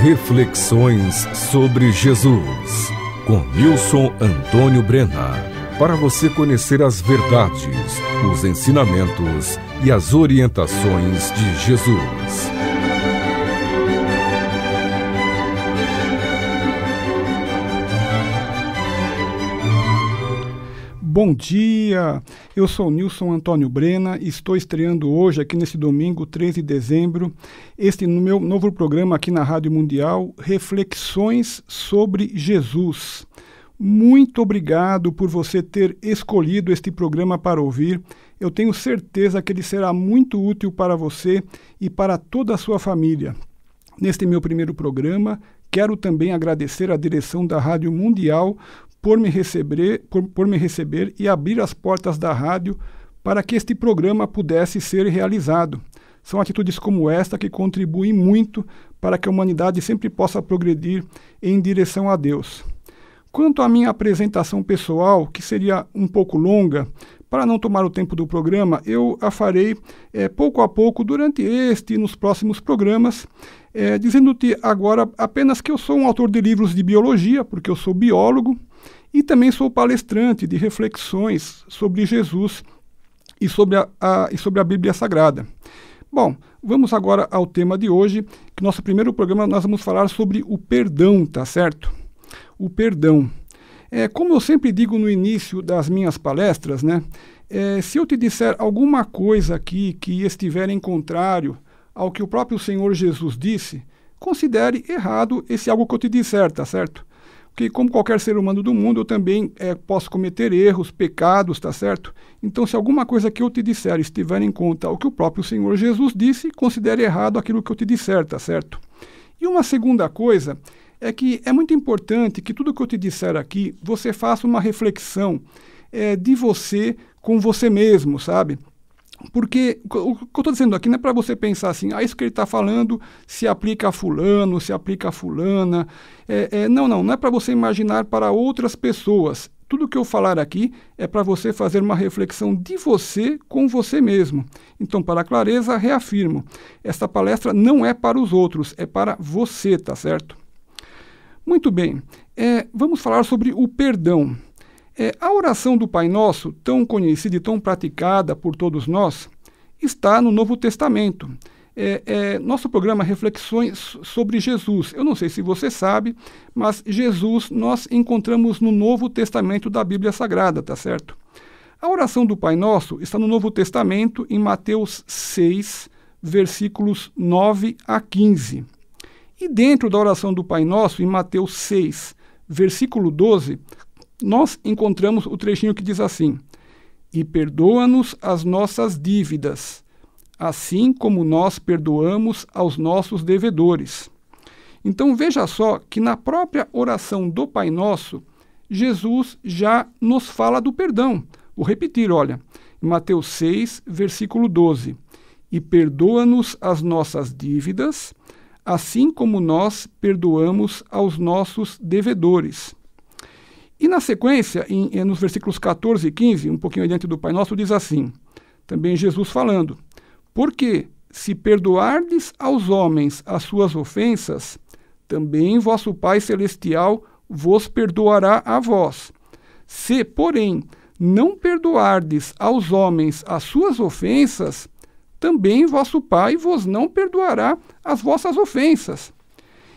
Reflexões sobre Jesus, com Nilson Antônio Brena. Para você conhecer as verdades, os ensinamentos e as orientações de Jesus. Bom dia, eu sou Nilson Antônio Brena e estou estreando hoje, aqui nesse domingo, 13 de dezembro, este meu novo programa aqui na Rádio Mundial, Reflexões sobre Jesus. Muito obrigado por você ter escolhido este programa para ouvir. Eu tenho certeza que ele será muito útil para você e para toda a sua família. Neste meu primeiro programa, Quero também agradecer à direção da Rádio Mundial por me receber, por, por me receber e abrir as portas da rádio para que este programa pudesse ser realizado. São atitudes como esta que contribuem muito para que a humanidade sempre possa progredir em direção a Deus. Quanto à minha apresentação pessoal, que seria um pouco longa, para não tomar o tempo do programa, eu a farei é, pouco a pouco durante este e nos próximos programas, é, dizendo-te agora apenas que eu sou um autor de livros de biologia, porque eu sou biólogo, e também sou palestrante de reflexões sobre Jesus e sobre a, a, e sobre a Bíblia Sagrada. Bom, vamos agora ao tema de hoje, que nosso primeiro programa nós vamos falar sobre o perdão, tá certo? O perdão. É, como eu sempre digo no início das minhas palestras, né? É, se eu te disser alguma coisa aqui que estiver em contrário ao que o próprio Senhor Jesus disse, considere errado esse algo que eu te disser, tá certo? que, como qualquer ser humano do mundo, eu também é, posso cometer erros, pecados, tá certo? Então, se alguma coisa que eu te disser estiver em conta o que o próprio Senhor Jesus disse, considere errado aquilo que eu te disser, tá certo? E uma segunda coisa é que é muito importante que tudo que eu te disser aqui você faça uma reflexão é, de você com você mesmo, sabe? Porque o que eu estou dizendo aqui não é para você pensar assim, ah, isso que ele está falando se aplica a fulano, se aplica a fulana. É, é, não, não, não é para você imaginar para outras pessoas. Tudo que eu falar aqui é para você fazer uma reflexão de você com você mesmo. Então, para clareza, reafirmo: esta palestra não é para os outros, é para você, tá certo? Muito bem, é, vamos falar sobre o perdão. É, a oração do Pai Nosso, tão conhecida e tão praticada por todos nós, está no Novo Testamento. É, é, nosso programa Reflexões sobre Jesus. Eu não sei se você sabe, mas Jesus nós encontramos no Novo Testamento da Bíblia Sagrada, tá certo? A oração do Pai Nosso está no Novo Testamento, em Mateus 6, versículos 9 a 15. E dentro da oração do Pai Nosso, em Mateus 6, versículo 12, nós encontramos o trechinho que diz assim: E perdoa-nos as nossas dívidas, assim como nós perdoamos aos nossos devedores. Então veja só que na própria oração do Pai Nosso, Jesus já nos fala do perdão. Vou repetir, olha, em Mateus 6, versículo 12: E perdoa-nos as nossas dívidas, assim como nós perdoamos aos nossos devedores. E na sequência, em, em, eh, nos versículos 14 e 15, um pouquinho adiante do Pai Nosso, diz assim, também Jesus falando, porque se perdoardes aos homens as suas ofensas, também vosso Pai Celestial vos perdoará a vós. Se, porém, não perdoardes aos homens as suas ofensas, também vosso Pai vos não perdoará as vossas ofensas.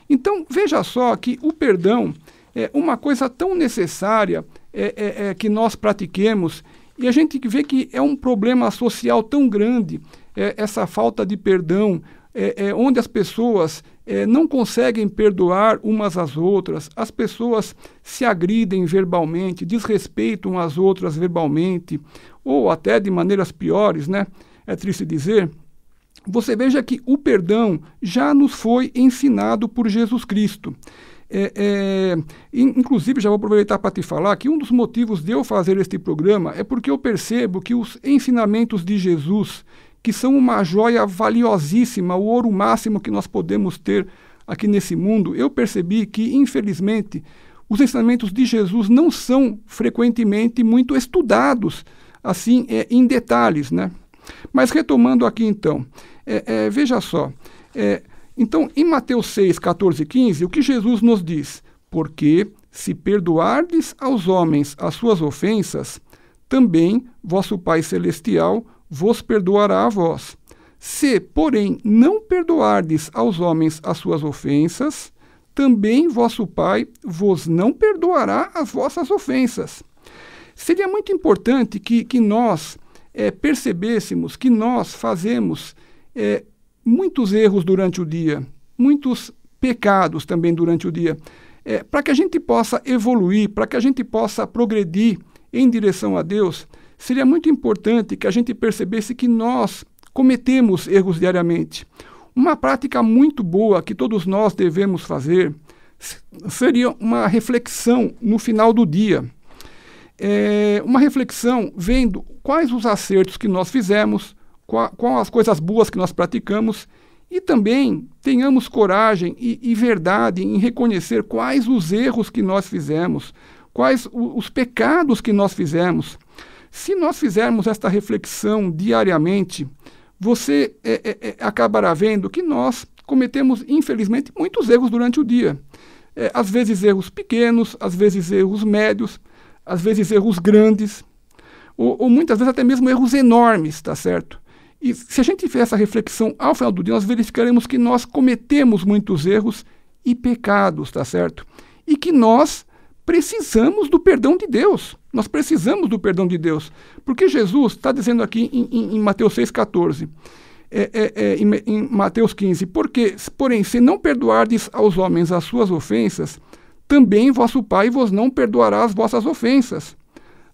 Então, veja só que o perdão é uma coisa tão necessária é, é, é, que nós pratiquemos e a gente vê que é um problema social tão grande é, essa falta de perdão, é, onde as pessoas não conseguem perdoar umas às outras, as pessoas se agridem verbalmente, desrespeitam as outras verbalmente, ou até de maneiras piores, né? É triste dizer. Você veja que o perdão já nos foi ensinado por Jesus Cristo. É, é, inclusive, já vou aproveitar para te falar que um dos motivos de eu fazer este programa é porque eu percebo que os ensinamentos de Jesus, que são uma joia valiosíssima, o ouro máximo que nós podemos ter aqui nesse mundo, eu percebi que, infelizmente, os ensinamentos de Jesus não são frequentemente muito estudados, assim, é, em detalhes, né? Mas retomando aqui então, é, é, veja só, é, então, em Mateus 6, 14 e 15, o que Jesus nos diz? Porque se perdoardes aos homens as suas ofensas, também vosso Pai Celestial vos perdoará a vós. Se, porém, não perdoardes aos homens as suas ofensas, também vosso Pai vos não perdoará as vossas ofensas. Seria muito importante que, que nós é, percebêssemos que nós fazemos é, muitos erros durante o dia, muitos pecados também durante o dia. É, para que a gente possa evoluir, para que a gente possa progredir em direção a Deus, seria muito importante que a gente percebesse que nós cometemos erros diariamente. Uma prática muito boa que todos nós devemos fazer seria uma reflexão no final do dia. É, uma reflexão vendo quais os acertos que nós fizemos, com, as coisas boas que nós praticamos e também tenhamos coragem e, e, verdade em reconhecer quais os erros que nós fizemos, quais o, os pecados que nós fizemos. Se nós fizermos esta reflexão diariamente, você é, é, é acabará vendo que nós cometemos, infelizmente, muitos erros durante o dia. É, às vezes erros pequenos, às vezes erros médios, às vezes erros grandes, ou, ou muitas vezes até mesmo erros enormes, tá certo? E se a gente fizer essa reflexão ao final do dia, nós verificaremos que nós cometemos muitos erros e pecados, tá certo? E que nós precisamos do perdão de Deus. Nós precisamos do perdão de Deus. Porque Jesus está dizendo aqui em, em, em Mateus 6,14, é, é, é, em, em Mateus 15, porque, porém, se não perdoardes aos homens as suas ofensas, também vosso Pai vos não perdoará as vossas ofensas.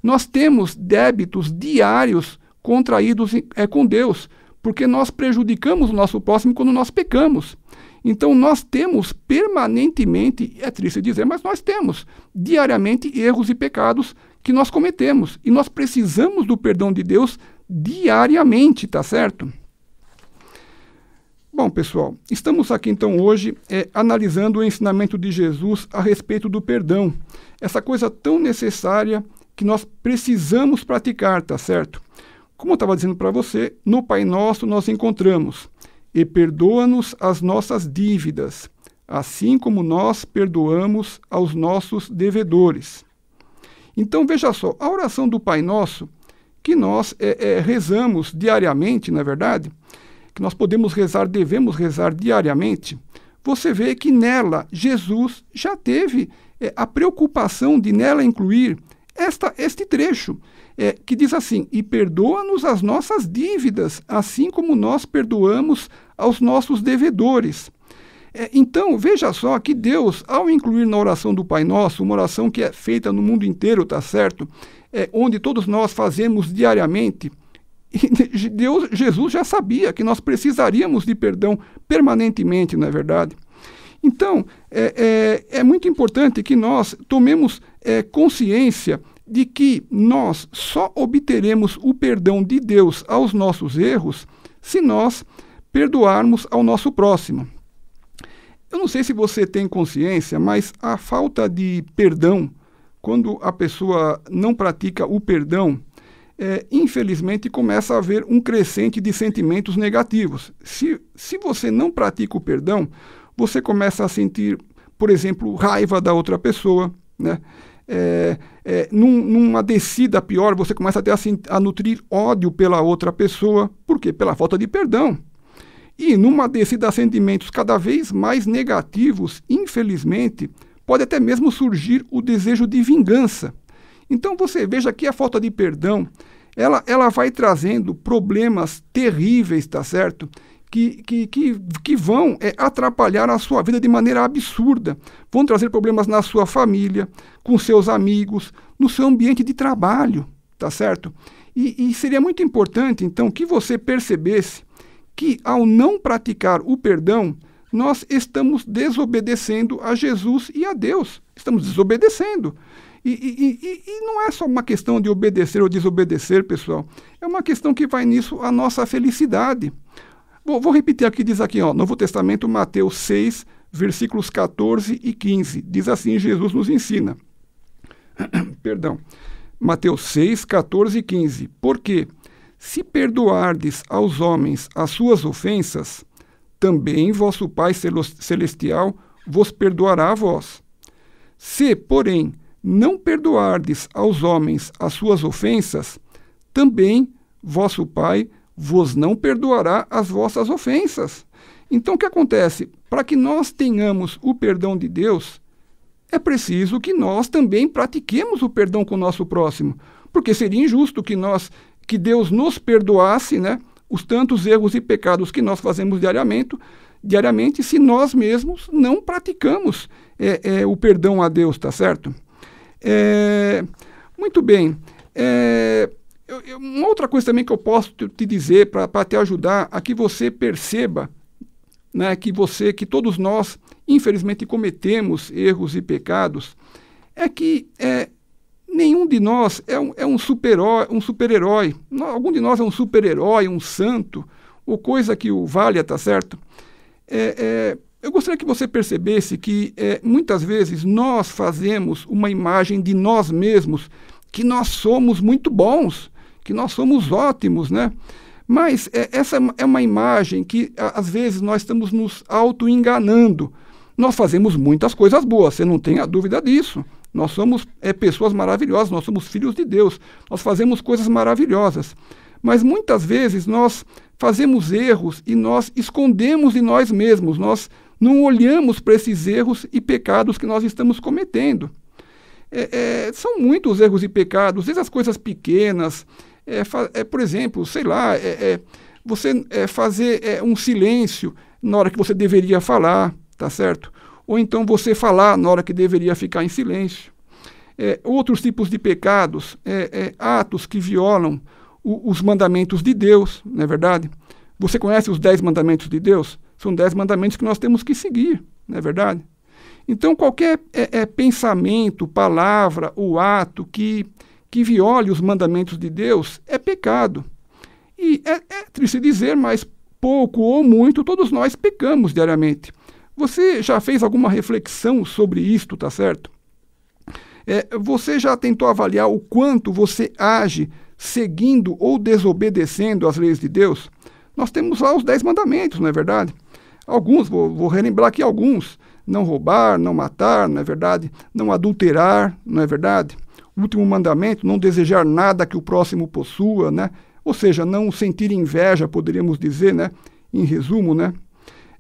Nós temos débitos diários contraídos é, com Deus, porque nós prejudicamos o nosso próximo quando nós pecamos. Então nós temos permanentemente, é triste dizer, mas nós temos diariamente erros e pecados que nós cometemos e nós precisamos do perdão de Deus diariamente, tá certo? Bom, pessoal, estamos aqui então hoje é, analisando o ensinamento de Jesus a respeito do perdão, essa coisa tão necessária que nós precisamos praticar, tá certo? Como eu estava dizendo para você, no Pai Nosso nós encontramos e perdoa-nos as nossas dívidas, assim como nós perdoamos aos nossos devedores. Então veja só, a oração do Pai Nosso, que nós é, é, rezamos diariamente, na é verdade, que nós podemos rezar, devemos rezar diariamente, você vê que nela Jesus já teve é, a preocupação de nela incluir esta, este trecho é, que diz assim: E perdoa-nos as nossas dívidas, assim como nós perdoamos aos nossos devedores. É, então, veja só que Deus, ao incluir na oração do Pai Nosso, uma oração que é feita no mundo inteiro, tá certo? É, onde todos nós fazemos diariamente. Deus, Jesus já sabia que nós precisaríamos de perdão permanentemente, não é verdade? Então, é, é, é muito importante que nós tomemos é, consciência de que nós só obteremos o perdão de Deus aos nossos erros se nós perdoarmos ao nosso próximo. Eu não sei se você tem consciência, mas a falta de perdão, quando a pessoa não pratica o perdão, é, infelizmente começa a haver um crescente de sentimentos negativos. Se, se você não pratica o perdão, você começa a sentir, por exemplo, raiva da outra pessoa, né? É, é, num, numa descida pior, você começa até a, a nutrir ódio pela outra pessoa. Por quê? Pela falta de perdão. E numa descida a sentimentos cada vez mais negativos, infelizmente, pode até mesmo surgir o desejo de vingança. Então você veja que a falta de perdão, ela, ela vai trazendo problemas terríveis, tá certo? que, que, que, que vão é, atrapalhar a sua vida de maneira absurda. Vão trazer problemas na sua família, com seus amigos, no seu ambiente de trabalho, tá certo? E, e seria muito importante, então, que você percebesse que, ao não praticar o perdão, nós estamos desobedecendo a Jesus e a Deus. Estamos desobedecendo. E, e, e, e, não é só uma questão de obedecer ou desobedecer, pessoal. É uma questão que vai nisso a nossa felicidade vou repetir aqui, diz aqui, ó, Novo Testamento, Mateus 6, versículos 14 e 15. Diz assim, Jesus nos ensina. Perdão. Mateus 6, 14 e 15. Porque se perdoardes aos homens as suas ofensas, também vosso Pai Celestial vos perdoará a vós. Se, porém, não perdoardes aos homens as suas ofensas, também vosso Pai vos não perdoará as vossas ofensas. Então o que acontece? Para que nós tenhamos o perdão de Deus, é preciso que nós também pratiquemos o perdão com o nosso próximo, porque seria injusto que nós que Deus nos perdoasse, né, os tantos erros e pecados que nós fazemos diariamente, diariamente se nós mesmos não praticamos é, é, o perdão a Deus, tá certo? É, muito bem. É, eu, eu, uma outra coisa também que eu posso te, te dizer para te ajudar a que você perceba né, que você, que todos nós, infelizmente, cometemos erros e pecados, é que é, nenhum de nós é um, é um super-herói. Um super Algum de nós é um super-herói, um santo, ou coisa que o valha, tá certo? É, é, eu gostaria que você percebesse que é, muitas vezes nós fazemos uma imagem de nós mesmos que nós somos muito bons, que nós somos ótimos, né? Mas é, essa é uma imagem que às vezes nós estamos nos auto-enganando. Nós fazemos muitas coisas boas, você não tem a dúvida disso. Nós somos é, pessoas maravilhosas, nós somos filhos de Deus, nós fazemos coisas maravilhosas. Mas muitas vezes nós fazemos erros e nós escondemos de nós mesmos, nós não olhamos para esses erros e pecados que nós estamos cometendo. É, é, são muitos erros e pecados, desde as coisas pequenas, é, é por exemplo, sei lá, é, é você é, fazer é, um silêncio na hora que você deveria falar, tá certo? Ou então você falar na hora que deveria ficar em silêncio. outros tipos de pecados, atos que violam o, os mandamentos de Deus, não é verdade? Você conhece os dez mandamentos de Deus? São dez mandamentos que nós temos que seguir, não é verdade? Então, qualquer é, é, pensamento, palavra ou ato que que viole os mandamentos de Deus é pecado. E é, é triste dizer, mas pouco ou muito, todos nós pecamos diariamente. Você já fez alguma reflexão sobre isto, tá certo? É, você já tentou avaliar o quanto você age seguindo ou desobedecendo as leis de Deus? Nós temos lá os dez mandamentos, não é verdade? Alguns, vou, vou relembrar aqui alguns. Não roubar, não matar, não é verdade? Não adulterar, não é verdade? último mandamento, não desejar nada que o próximo possua, né? Ou seja, não sentir inveja, poderíamos dizer, né? Em resumo, né?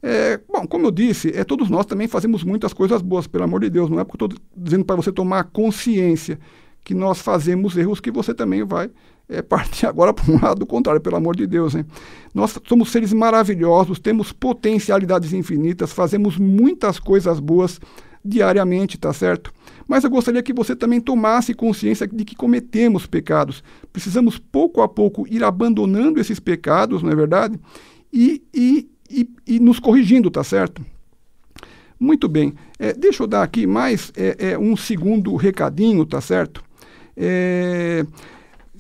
É, bom, como eu disse, é, todos nós também fazemos muitas coisas boas, pelo amor de Deus. Não é porque eu estou dizendo para você tomar consciência que nós fazemos erros que você também vai é, partir agora para um lado contrário, pelo amor de Deus. Hein? Nós somos seres maravilhosos, temos potencialidades infinitas, fazemos muitas coisas boas diariamente, tá certo? Mas eu gostaria que você também tomasse consciência de que cometemos pecados. Precisamos pouco a pouco ir abandonando esses pecados, não é verdade? E, e, e, e nos corrigindo, tá certo? Muito bem. É, deixa eu dar aqui mais é, é, um segundo recadinho, tá certo? É,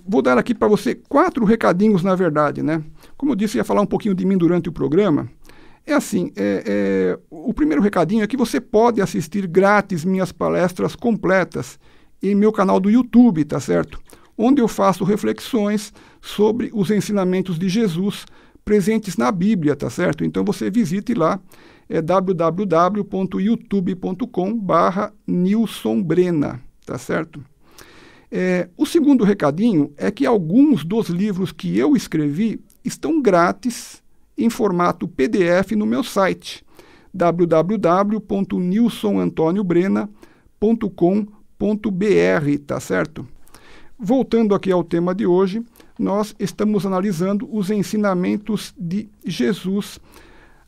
vou dar aqui para você quatro recadinhos, na verdade, né? Como eu disse, ia falar um pouquinho de mim durante o programa. É assim, é, é, o primeiro recadinho é que você pode assistir grátis minhas palestras completas em meu canal do YouTube, tá certo? Onde eu faço reflexões sobre os ensinamentos de Jesus presentes na Bíblia, tá certo? Então você visite lá, é www.youtube.com barra Nilson Brena, tá certo? É, o segundo recadinho é que alguns dos livros que eu escrevi estão grátis em formato PDF no meu site www.nilsonantoniobrena.com.br, tá certo? Voltando aqui ao tema de hoje, nós estamos analisando os ensinamentos de Jesus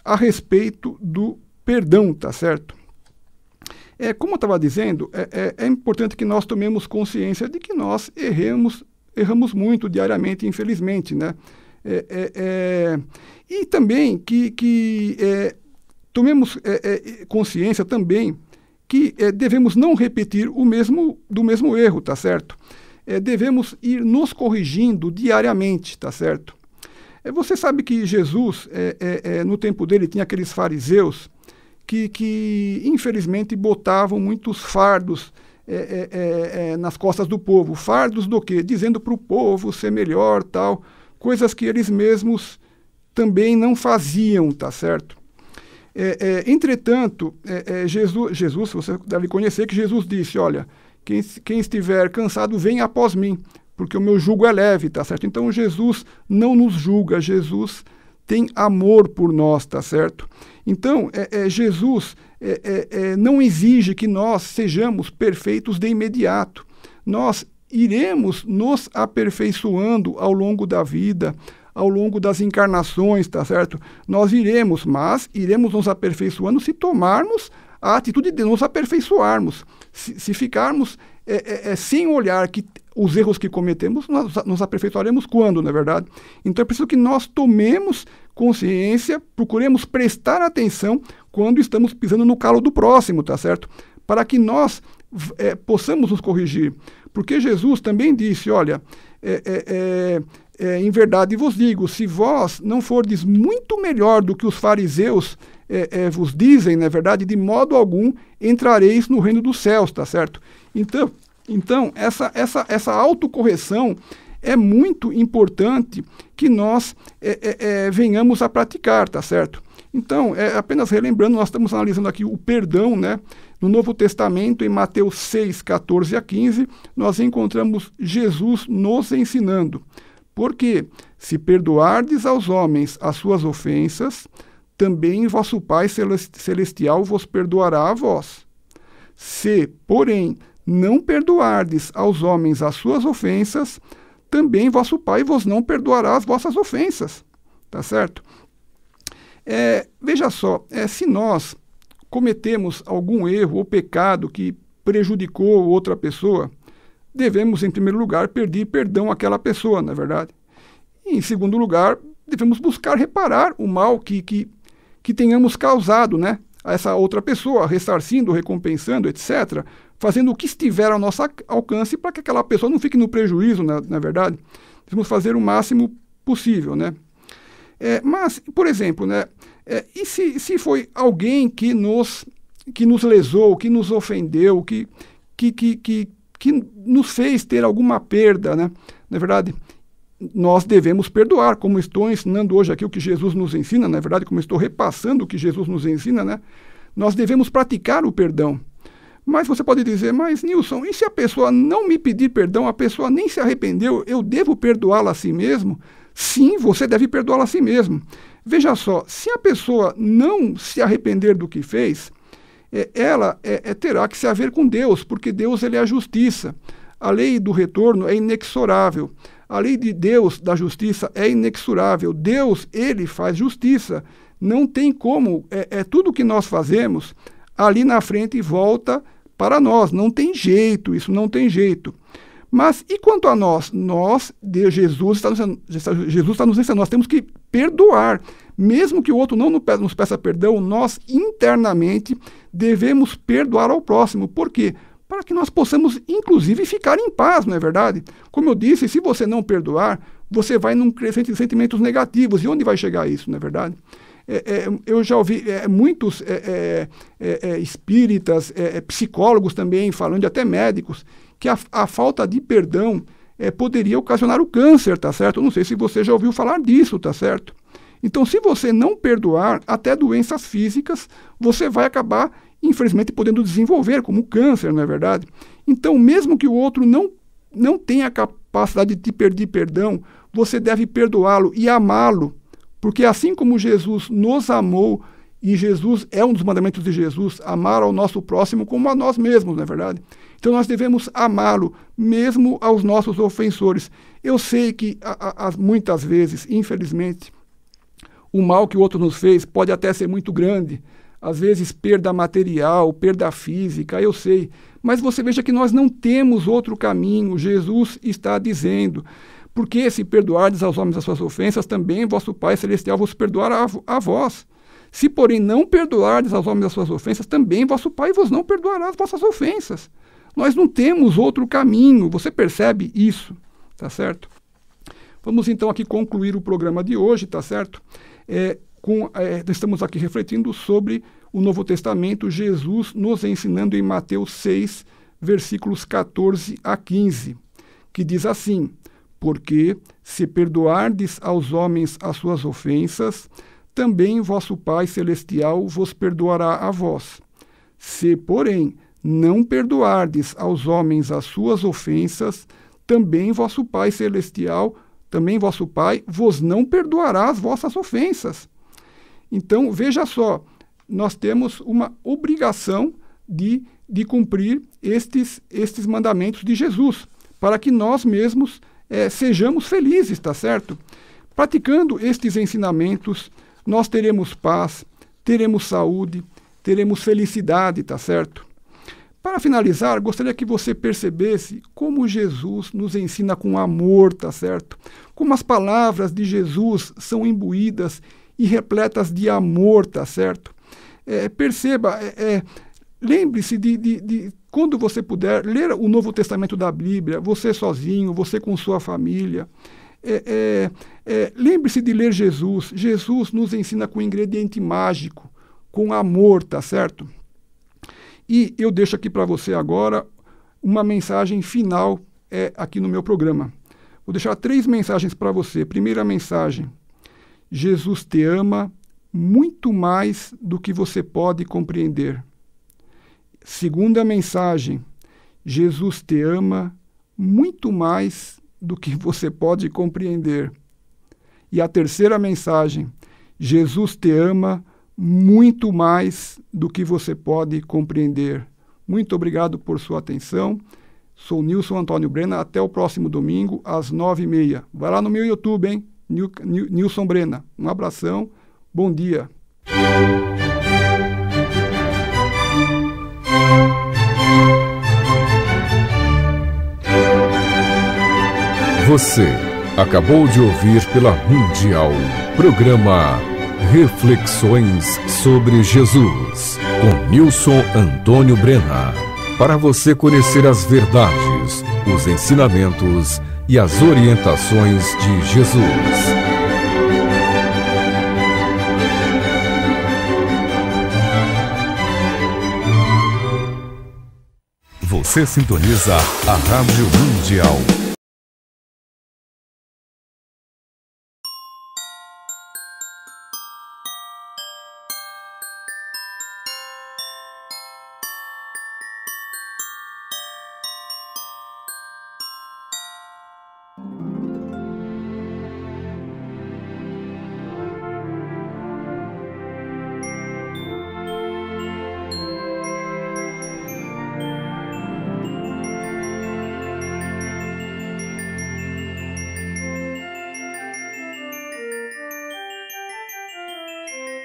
a respeito do perdão, tá certo? É, como eu estava dizendo, é, é, é, importante que nós tomemos consciência de que nós erramos, erramos muito diariamente, infelizmente, né? É, é, é, e também que, que é, tomemos é, consciência também que devemos não repetir o mesmo do mesmo erro, tá certo? devemos ir nos corrigindo diariamente, tá certo? você sabe que Jesus, no tempo dele, tinha aqueles fariseus que, que, infelizmente botavam muitos fardos é, é, é, nas costas do povo. Fardos do quê? Dizendo para o povo ser melhor, tal coisas que eles mesmos também não faziam, tá certo? É, é, entretanto, é, é, Jesus, Jesus, você deve conhecer que Jesus disse, olha, quem, quem estiver cansado, vem após mim, porque o meu jugo é leve, tá certo? Então Jesus não nos julga, Jesus tem amor por nós, tá certo? Então, é, é, Jesus é, é, é não exige que nós sejamos perfeitos de imediato. Nós iremos nos aperfeiçoando ao longo da vida, ao longo das encarnações, tá certo? Nós iremos, mas iremos nos aperfeiçoando se tomarmos a atitude de nos aperfeiçoarmos. Se, se ficarmos é, é, é sem olhar que os erros que cometemos, nós nos aperfeiçoaremos quando, não é verdade? Então é preciso que nós tomemos consciência, procuremos prestar atenção quando estamos pisando no calo do próximo, tá certo? Para que nós é, possamos nos corrigir. Porque Jesus também disse: olha, é é, é, é, em verdade vos digo, se vós não fordes muito melhor do que os fariseus é, vos dizem, na verdade, de modo algum entrareis no reino dos céus, tá certo? Então, então essa, essa, essa autocorreção é muito importante que nós venhamos a praticar, tá certo? Então, é, apenas relembrando, nós estamos analisando aqui o perdão, né? No Novo Testamento, em Mateus 6, 14 a 15, nós encontramos Jesus nos ensinando. Porque se perdoardes aos homens as suas ofensas, também vosso Pai Celestial vos perdoará a vós. Se, porém, não perdoardes aos homens as suas ofensas, também vosso Pai vos não perdoará as vossas ofensas. Tá certo? É, veja só, é, se nós cometemos algum erro ou pecado que prejudicou outra pessoa, devemos, em primeiro lugar, pedir perdão àquela pessoa, na é verdade? E, em segundo lugar, devemos buscar reparar o mal que, que, que tenhamos causado né, a essa outra pessoa, ressarcindo, recompensando, etc., fazendo o que estiver ao nosso alcance para que aquela pessoa não fique no prejuízo, na, né, na é verdade. Devemos fazer o máximo possível, né? É, mas, por exemplo, né, é, e se, se foi alguém que nos, que nos lesou, que nos ofendeu, que, que, que, que, que nos fez ter alguma perda, né? Na verdade, nós devemos perdoar, como estou ensinando hoje aqui o que Jesus nos ensina, na verdade, como estou repassando o que Jesus nos ensina, né? Nós devemos praticar o perdão. Mas você pode dizer, mas Nilson, e se a pessoa não me pedir perdão, a pessoa nem se arrependeu, eu devo perdoá-la a si mesmo? Sim, você deve perdoá-la a si mesmo. Veja só, se a pessoa não se arrepender do que fez, é, ela é, é, terá que se haver com Deus, porque Deus ele é a justiça. A lei do retorno é inexorável. A lei de Deus da justiça é inexorável. Deus, ele faz justiça. Não tem como. É, é tudo que nós fazemos ali na frente volta para nós. Não tem jeito, isso não tem jeito. Mas e quanto a nós? Nós, de Jesus, está nos, Jesus está nos ensinando, nós temos que perdoar. Mesmo que o outro não nos peça perdão, nós internamente devemos perdoar ao próximo. Por quê? Para que nós possamos, inclusive, ficar em paz, não é verdade? Como eu disse, se você não perdoar, você vai num crescente de sentimentos negativos. E onde vai chegar isso, não é verdade? É, é, eu já ouvi é, muitos é, é, é, espíritas, psicólogos também falando, até médicos, que a, a falta de perdão é, poderia ocasionar o câncer, tá certo? Eu não sei se você já ouviu falar disso, tá certo? Então, se você não perdoar até doenças físicas, você vai acabar, infelizmente, podendo desenvolver, como câncer, não é verdade? Então, mesmo que o outro não, não tenha a capacidade de te pedir perdão, você deve perdoá-lo e amá-lo, porque assim como Jesus nos amou, e Jesus é um dos mandamentos de Jesus, amar ao nosso próximo como a nós mesmos, não é verdade? Então nós devemos amá-lo, mesmo aos nossos ofensores. Eu sei que a, a, muitas vezes, infelizmente, o mal que o outro nos fez pode até ser muito grande. Às vezes, perda material, perda física, eu sei. Mas você veja que nós não temos outro caminho. Jesus está dizendo. Porque se perdoardes aos homens as suas ofensas, também vosso Pai Celestial vos perdoará a, a vós. Se, porém, não perdoardes aos homens as suas ofensas, também vosso Pai vos não perdoará as vossas ofensas. Nós não temos outro caminho, você percebe isso, tá certo? Vamos então aqui concluir o programa de hoje, tá certo? É, com, é, estamos aqui refletindo sobre o Novo Testamento, Jesus nos ensinando em Mateus 6, versículos 14 a 15, que diz assim: Porque se perdoardes aos homens as suas ofensas, também vosso Pai Celestial vos perdoará a vós. Se, porém, não perdoardes aos homens as suas ofensas, também vosso Pai Celestial, também vosso Pai, vos não perdoará as vossas ofensas. Então, veja só, nós temos uma obrigação de, de cumprir estes, estes mandamentos de Jesus, para que nós mesmos é, sejamos felizes, está certo? Praticando estes ensinamentos, nós teremos paz, teremos saúde, teremos felicidade, tá certo? Para finalizar, gostaria que você percebesse como Jesus nos ensina com amor, tá certo? Como as palavras de Jesus são imbuídas e repletas de amor, tá certo? É, perceba, é, é, lembre-se de, de, de quando você puder ler o Novo Testamento da Bíblia, você sozinho, você com sua família. É, é, é, Lembre-se de ler Jesus. Jesus nos ensina com ingrediente mágico, com amor, tá certo? E eu deixo aqui para você agora uma mensagem final é, aqui no meu programa. Vou deixar três mensagens para você. Primeira mensagem: Jesus te ama muito mais do que você pode compreender. Segunda mensagem: Jesus te ama muito mais do que você pode compreender. E a terceira mensagem: Jesus te ama muito mais do que você pode compreender. Muito obrigado por sua atenção. Sou Nilson Antônio Brena. Até o próximo domingo, às nove e meia. Vai lá no meu YouTube, hein? Nilson Brena. Um abração. Bom dia. Você acabou de ouvir pela Mundial, programa Reflexões sobre Jesus, com Nilson Antônio Brena. Para você conhecer as verdades, os ensinamentos e as orientações de Jesus. Você sintoniza a Rádio Mundial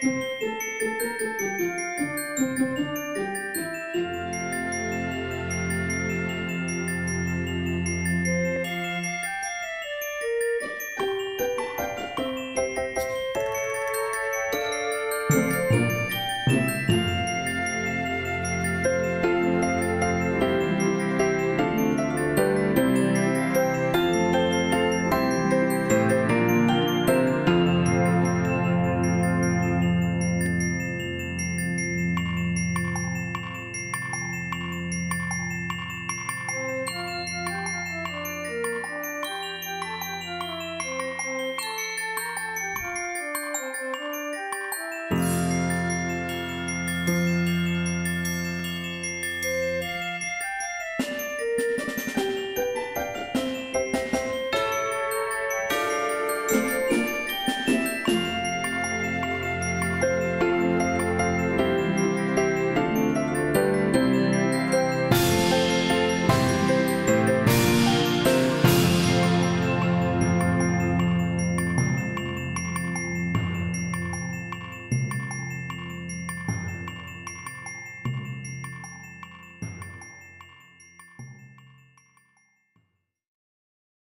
Música